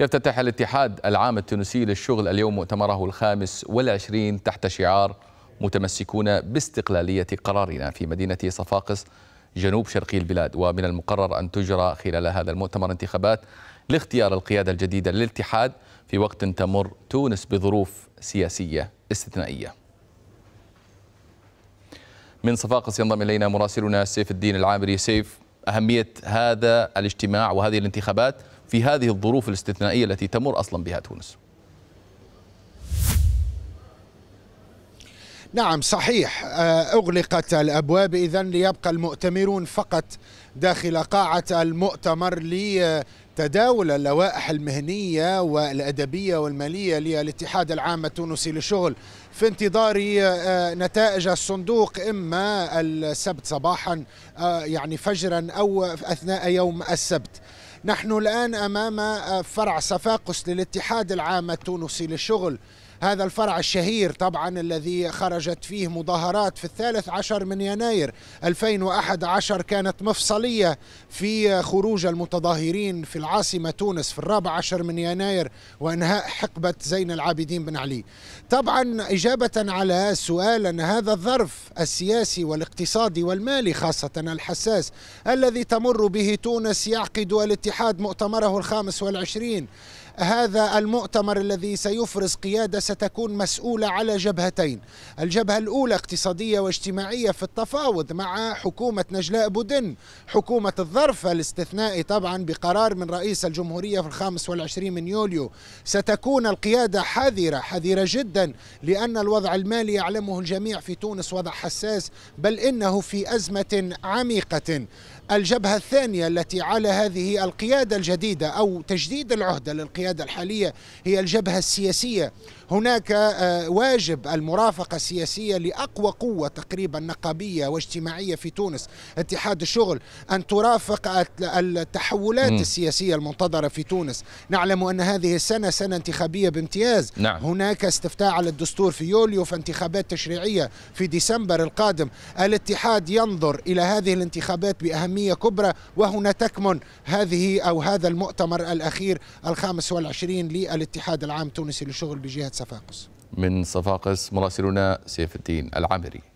يفتتح الاتحاد العام التونسي للشغل اليوم مؤتمره الخامس والعشرين تحت شعار متمسكون باستقلالية قرارنا في مدينة صفاقس جنوب شرقي البلاد ومن المقرر أن تجرى خلال هذا المؤتمر انتخابات لاختيار القيادة الجديدة للاتحاد في وقت تمر تونس بظروف سياسية استثنائية من صفاقس ينضم إلينا مراسلنا سيف الدين العامري سيف أهمية هذا الاجتماع وهذه الانتخابات في هذه الظروف الاستثنائية التي تمر أصلا بها تونس نعم صحيح آه، أغلقت الأبواب إذا ليبقى المؤتمرون فقط داخل قاعة المؤتمر لتداول اللوائح المهنية والأدبية والمالية للاتحاد العام التونسي للشغل في انتظار آه، نتائج الصندوق إما السبت صباحا آه، يعني فجرا أو أثناء يوم السبت نحن الآن أمام فرع صفاقس للاتحاد العام التونسي للشغل هذا الفرع الشهير طبعا الذي خرجت فيه مظاهرات في الثالث عشر من يناير 2011 كانت مفصلية في خروج المتظاهرين في العاصمة تونس في الرابع عشر من يناير وإنهاء حقبة زين العابدين بن علي طبعا إجابة على سؤال أن هذا الظرف السياسي والاقتصادي والمالي خاصة الحساس الذي تمر به تونس يعقد الاتحاد مؤتمره الخامس والعشرين هذا المؤتمر الذي سيفرز قيادة ستكون مسؤولة على جبهتين الجبهة الأولى اقتصادية واجتماعية في التفاوض مع حكومة نجلاء بودن حكومة الظرف الاستثنائي طبعا بقرار من رئيس الجمهورية في الخامس والعشرين من يوليو ستكون القيادة حذرة حذرة جدا لأن الوضع المالي يعلمه الجميع في تونس وضع حساس بل إنه في أزمة عميقة الجبهة الثانية التي على هذه القيادة الجديدة أو تجديد العهدة للقيادة الحالية هي الجبهة السياسية هناك آه، واجب المرافقة السياسية لأقوى قوة تقريبا نقابية واجتماعية في تونس اتحاد الشغل أن ترافق التحولات م. السياسية المنتظرة في تونس نعلم أن هذه السنة سنة انتخابية بامتياز نعم. هناك استفتاء على الدستور في يوليو فانتخابات تشريعية في ديسمبر القادم الاتحاد ينظر إلى هذه الانتخابات بأهمية عالمية كبرى وهنا تكمن هذه أو هذا المؤتمر الأخير الخامس والعشرين للاتحاد العام التونسي للشغل بجهة صفاقس من صفاقس مراسلنا سيف الدين العامري